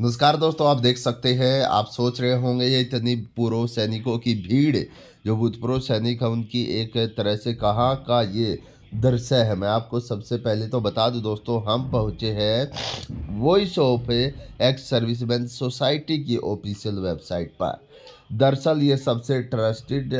नमस्कार दोस्तों आप देख सकते हैं आप सोच रहे होंगे ये इतनी पूर्व सैनिकों की भीड़ जो भूतपूर्व सैनिक है उनकी एक तरह से कहाँ का ये दृश्य है मैं आपको सबसे पहले तो बता दूं दोस्तों हम पहुँचे हैं voice of ex serviceman society की ऑफिशियल वेबसाइट पर दरअसल ये सबसे ट्रस्टेड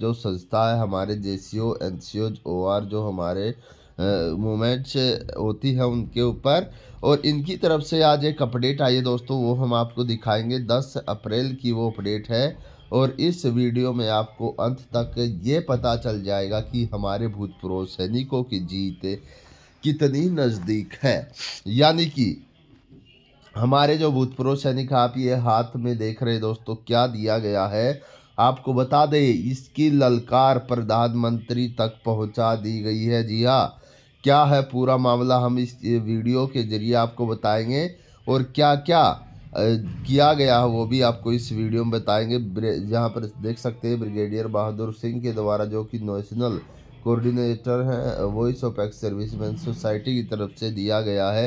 जो संस्था है हमारे जे सी ओ एन सी ओ जो हमारे मोमेंट्स होती है उनके ऊपर और इनकी तरफ से आज एक अपडेट आई है दोस्तों वो हम आपको दिखाएंगे 10 अप्रैल की वो अपडेट है और इस वीडियो में आपको अंत तक ये पता चल जाएगा कि हमारे भूतपूर्व सैनिकों की जीत कितनी नज़दीक है यानी कि हमारे जो भूतपूर्व सैनिक आप ये हाथ में देख रहे दोस्तों क्या दिया गया है आपको बता दें इसकी ललकार प्रधानमंत्री तक पहुंचा दी गई है जी हाँ क्या है पूरा मामला हम इस वीडियो के जरिए आपको बताएंगे और क्या क्या किया गया है वो भी आपको इस वीडियो में बताएंगे जहाँ पर देख सकते हैं ब्रिगेडियर बहादुर सिंह के द्वारा जो कि नेशनल कोऑर्डिनेटर हैं voice of ex serviceman society की तरफ से दिया गया है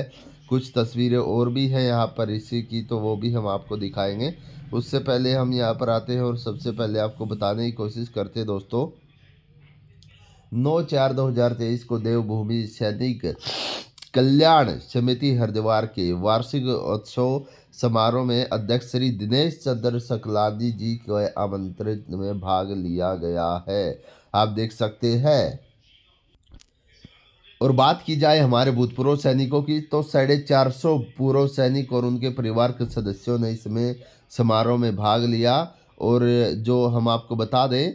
कुछ तस्वीरें और भी हैं यहाँ पर इसी की तो वो भी हम आपको दिखाएंगे उससे पहले हम यहाँ पर आते हैं और सबसे पहले आपको बताने की कोशिश करते हैं दोस्तों नौ चार दो हज़ार तेईस को देवभूमि सैनिक कल्याण समिति हरिद्वार के वार्षिक उत्सव समारोह में अध्यक्ष श्री दिनेश चंद्र सकलानी जी के आमंत्रित में भाग लिया गया है आप देख सकते हैं और बात की जाए हमारे भूतपूर्व सैनिकों की तो साढ़े चार सौ पूर्व सैनिक और उनके परिवार के सदस्यों ने इसमें समारोह में भाग लिया और जो हम आपको बता दें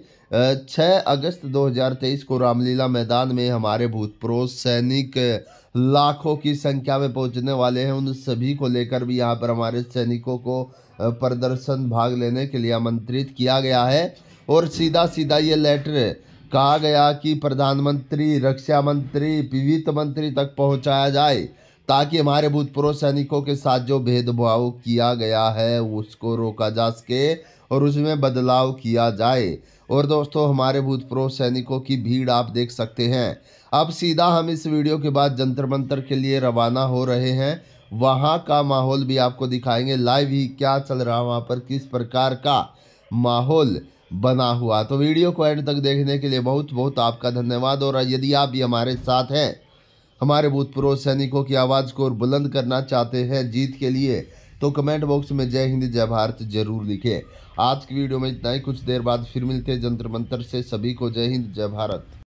6 अगस्त 2023 को रामलीला मैदान में हमारे भूतपूर्व सैनिक लाखों की संख्या में पहुंचने वाले हैं उन सभी को लेकर भी यहाँ पर हमारे सैनिकों को प्रदर्शन भाग लेने के लिए आमंत्रित किया गया है और सीधा सीधा ये लेटर कहा गया कि प्रधानमंत्री रक्षा मंत्री वित्त मंत्री तक पहुंचाया जाए ताकि हमारे भूतपूर्व सैनिकों के साथ जो भेदभाव किया गया है उसको रोका जा सके और उसमें बदलाव किया जाए और दोस्तों हमारे भूतपूर्व सैनिकों की भीड़ आप देख सकते हैं अब सीधा हम इस वीडियो के बाद जंतर मंतर के लिए रवाना हो रहे हैं वहाँ का माहौल भी आपको दिखाएंगे लाइव ही क्या चल रहा वहाँ पर किस प्रकार का माहौल बना हुआ तो वीडियो को एंड तक देखने के लिए बहुत बहुत आपका धन्यवाद और यदि आप भी हमारे साथ हैं हमारे भूतपूर्व सैनिकों की आवाज़ को और बुलंद करना चाहते हैं जीत के लिए तो कमेंट बॉक्स में जय हिंद जय भारत जरूर लिखें आज की वीडियो में इतना ही कुछ देर बाद फिर मिलते हैं जंतर मंत्र से सभी को जय हिंद जय भारत